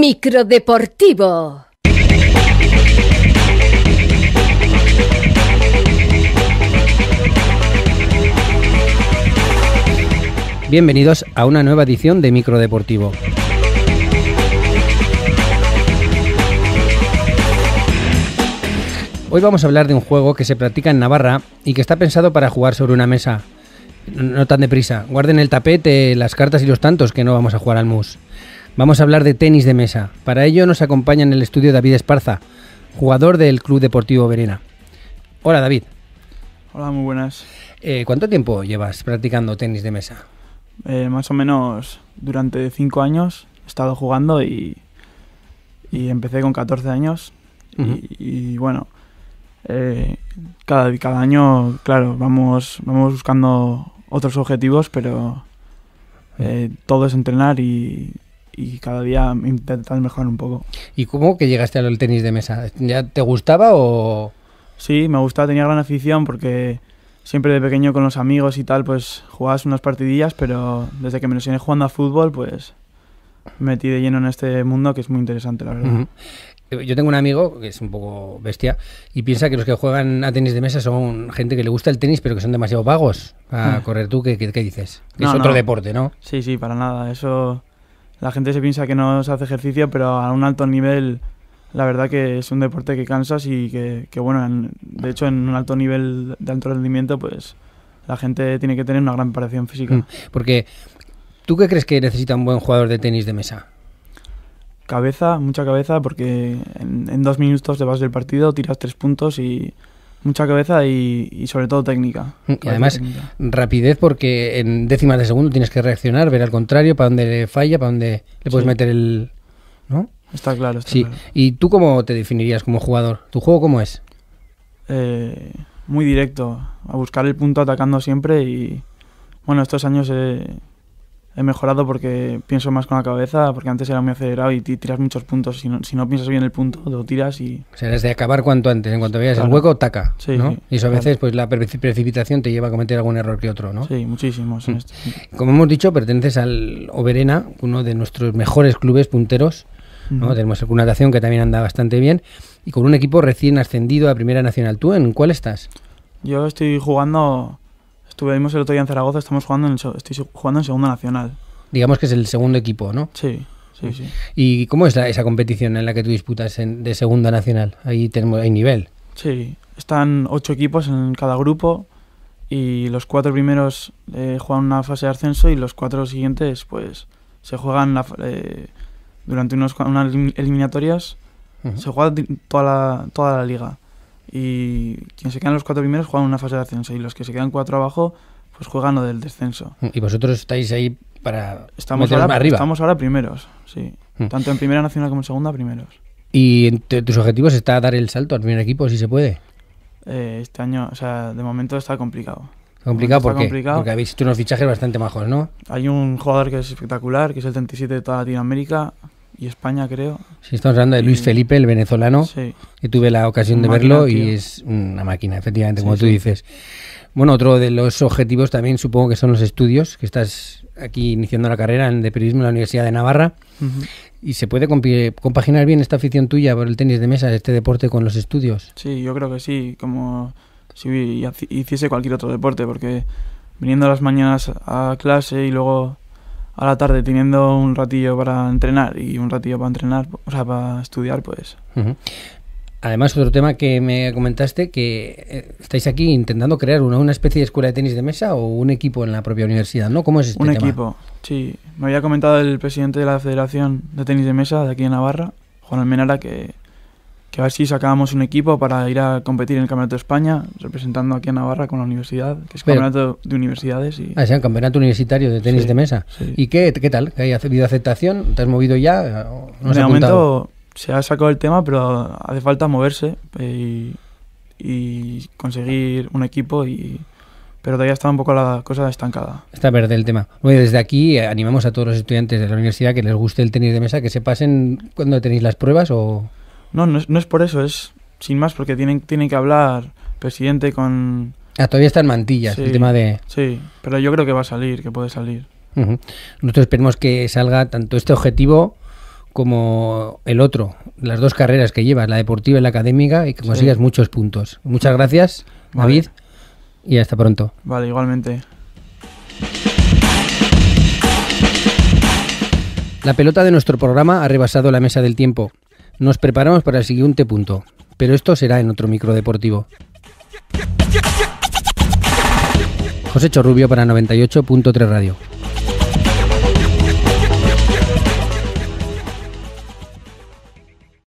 Microdeportivo. Bienvenidos a una nueva edición de Microdeportivo. Hoy vamos a hablar de un juego que se practica en Navarra y que está pensado para jugar sobre una mesa. No tan deprisa. Guarden el tapete, las cartas y los tantos que no vamos a jugar al mus. Vamos a hablar de tenis de mesa. Para ello nos acompaña en el estudio David Esparza, jugador del Club Deportivo Verena. Hola David. Hola, muy buenas. Eh, ¿Cuánto tiempo llevas practicando tenis de mesa? Eh, más o menos durante cinco años he estado jugando y, empecé con 14 años. y, bueno, eh, cada, cada año, claro, vamos, vamos buscando otros objetivos, pero todo es entrenar y, y cada día intentas mejorar un poco. ¿Y cómo que llegaste al tenis de mesa? ¿Ya te gustaba o...? Sí, me gustaba, tenía gran afición porque siempre de pequeño con los amigos y tal, pues jugabas unas partidillas, pero desde que me lesioné jugando a fútbol, pues metí de lleno en este mundo que es muy interesante, la verdad. Yo tengo un amigo que es un poco bestia y piensa que los que juegan a tenis de mesa son gente que le gusta el tenis, pero que son demasiado vagos a ah. correr tú. ¿Qué, qué, dices? es otro deporte, ¿no? Sí, sí, para nada. Eso la gente se piensa que no se hace ejercicio, pero a un alto nivel, la verdad que es un deporte que cansas y que, bueno, de hecho en un alto nivel de alto rendimiento, pues la gente tiene que tener una gran preparación física. Mm, porque, ¿tú qué crees que necesita un buen jugador de tenis de mesa? Cabeza, mucha cabeza, porque en, dos minutos te vas del partido, tiras tres puntos y mucha cabeza y, sobre todo técnica. Mm, además, rapidez porque en décimas de segundo tienes que reaccionar, ver al contrario, para dónde le falla, para dónde le puedes meter el... ¿No? Está claro, sí. ¿Y tú cómo te definirías como jugador? ¿Tu juego cómo es? Eh, muy directo, a buscar el punto atacando siempre y... Bueno, estos años he, he mejorado porque pienso más con la cabeza, porque antes era muy acelerado y tiras muchos puntos. Si no, piensas bien el punto, lo tiras y... O sea, es de acabar cuanto antes. En cuanto veas el hueco, taca. Sí, y eso a veces pues la precipitación te lleva a cometer algún error que otro, ¿no? Sí, muchísimos. Mm. Como hemos dicho, perteneces al Oberena, uno de nuestros mejores clubes punteros. Tenemos el Cunatación que también anda bastante bien. Y con un equipo recién ascendido a Primera Nacional. ¿Tú en cuál estás? Yo estoy jugando Estuvimos el otro día en Zaragoza, estamos jugando en estoy jugando en Segunda Nacional. Digamos que es el segundo equipo, ¿no? Sí, sí, mm. sí. ¿Y cómo es esa competición en la que tú disputas de Segunda Nacional? Ahí tenemos, hay nivel. Sí, están ocho equipos en cada grupo y los cuatro primeros eh, juegan una fase de ascenso y los cuatro siguientes pues se juegan eh, durante unos, unas eliminatorias, se juega toda toda la liga y quienes se quedan los cuatro primeros juegan una fase de ascenso y los que se quedan cuatro abajo pues juegan lo del descenso. Mm, y vosotros estáis ahí para estamos ahora, arriba. Estamos ahora primeros, sí. Mm. Tanto en primera nacional como en segunda primeros. ¿Y entre tus objetivos está dar el salto al primer equipo si se puede? Eh, este año, o sea, de momento está complicado. ¿Complicado por Porque habéis hecho unos fichajes bastante majos, ¿no? Hay un jugador que es espectacular, que es el 37 de toda Latinoamérica, y España, creo. Sí, estamos hablando de Luis Felipe, el venezolano, que tuve la ocasión de verlo y es una máquina, efectivamente, como tú dices. Bueno, otro de los objetivos también supongo que son los estudios, que estás aquí iniciando la carrera de periodismo en la Universidad de Navarra. ¿Y se puede compaginar bien esta afición tuya por el tenis de mesa, este deporte, con los estudios? Sí, yo creo que sí, como si hiciese cualquier otro deporte, porque viniendo a las mañanas a clase y luego a la tarde teniendo un ratillo para entrenar y un ratillo para entrenar, o sea, para estudiar, pues. Además, otro tema que me comentaste, que eh, estáis aquí intentando crear una, especie de escuela de tenis de mesa o un equipo en la propia universidad, ¿no? ¿Cómo es este tema? Un equipo, sí. Me había comentado el presidente de la Federación de Tenis de Mesa de aquí en Navarra, Juan Almenara, que que a ver si sacábamos un equipo para ir a competir en el Campeonato de España, representando aquí a Navarra con la universidad, que es campeonato de universidades. Y... Ah, sea un campeonato universitario de tenis de mesa. ¿Y qué, qué tal? ¿Hay habido aceptación? ¿Te has movido ya? ¿No has de momento se ha sacado el tema, pero hace falta moverse eh, y, conseguir un equipo y pero todavía está un poco la cosa estancada. Está verde el tema. Bueno, desde aquí eh, animamos a todos los estudiantes de la universidad que les guste el tenis de mesa, que se pasen cuando tenéis las pruebas o... No, no es, por eso, es sin más, porque tienen, que hablar presidente con... Ah, todavía está en mantillas el tema de... Sí, pero yo creo que va a salir, que puede salir. Nosotros esperemos que salga tanto este objetivo como el otro, las dos carreras que llevas, la deportiva y la académica, y que consigas muchos puntos. Muchas gracias, David, y hasta pronto. Vale, igualmente. La pelota de nuestro programa ha rebasado la mesa del tiempo. Nos preparamos para el siguiente punto, pero esto será en otro micro deportivo. José Chorrubio para 98.3 Radio.